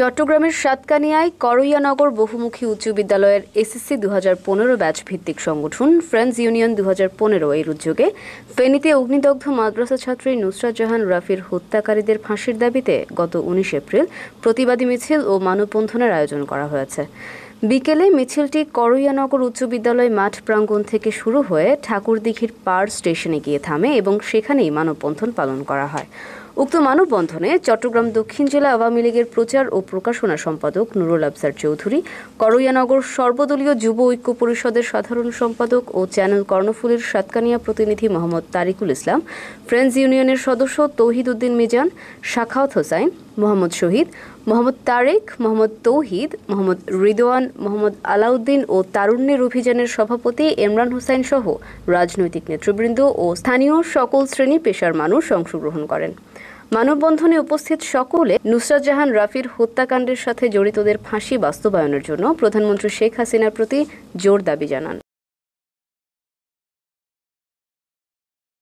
চট্টগ্রামের সাতকানিয়ায় করইয়ানগর বহুমুখী উচ্চ বিদ্যালয়ের এসএসসি দু হাজার পনেরো ব্যাচ ভিত্তিক সংগঠন ফ্রেন্ডস ইউনিয়ন দু হাজার পনেরো এর উদ্যোগে ফেনীতে অগ্নিদগ্ধ মাদ্রাসা ছাত্রী নুসরাত জাহান রাফির হত্যাকারীদের ফাঁসির দাবিতে গত উনিশ এপ্রিল প্রতিবাদী মিছিল ও মানববন্ধনের আয়োজন করা হয়েছে বিকেলে মিছিলটি করৈয়ানগর উচ্চ বিদ্যালয় মাঠ প্রাঙ্গণ থেকে শুরু হয়ে ঠাকুরদিঘির পার স্টেশনে গিয়ে থামে এবং সেখানেই মানববন্ধন পালন করা হয় উক্ত মানববন্ধনে চট্টগ্রাম দক্ষিণ জেলা আওয়ামী লীগের প্রচার ও প্রকাশনা সম্পাদক নুরুল আফসার চৌধুরী করৈয়ানগর সর্বদলীয় যুব ঐক্য পরিষদের সাধারণ সম্পাদক ও চ্যানেল কর্ণফুলের সাতকানিয়া প্রতিনিধি মোহাম্মদ তারিকুল ইসলাম ফ্রেন্ডস ইউনিয়নের সদস্য তৌহিদ উদ্দিন মিজান শাখাওত হোসাইন মোহাম্মদ শহীদ মোহাম্মদ তারেক মোহাম্মদ তৌহিদ মোহাম্মদ রিদওয়ান মোহাম্মদ আলাউদ্দিন ও তারুণ্যের অভিযানের সভাপতি ইমরান হোসেন সহ রাজনৈতিক নেতৃবৃন্দ ও স্থানীয় সকল শ্রেণী পেশার মানুষ অংশগ্রহণ করেন মানববন্ধনে উপস্থিত সকলে নুসরাত জাহান রাফির হত্যাকাণ্ডের সাথে জড়িতদের ফাঁসি বাস্তবায়নের জন্য প্রধানমন্ত্রী শেখ হাসিনার প্রতি জোর দাবি জানান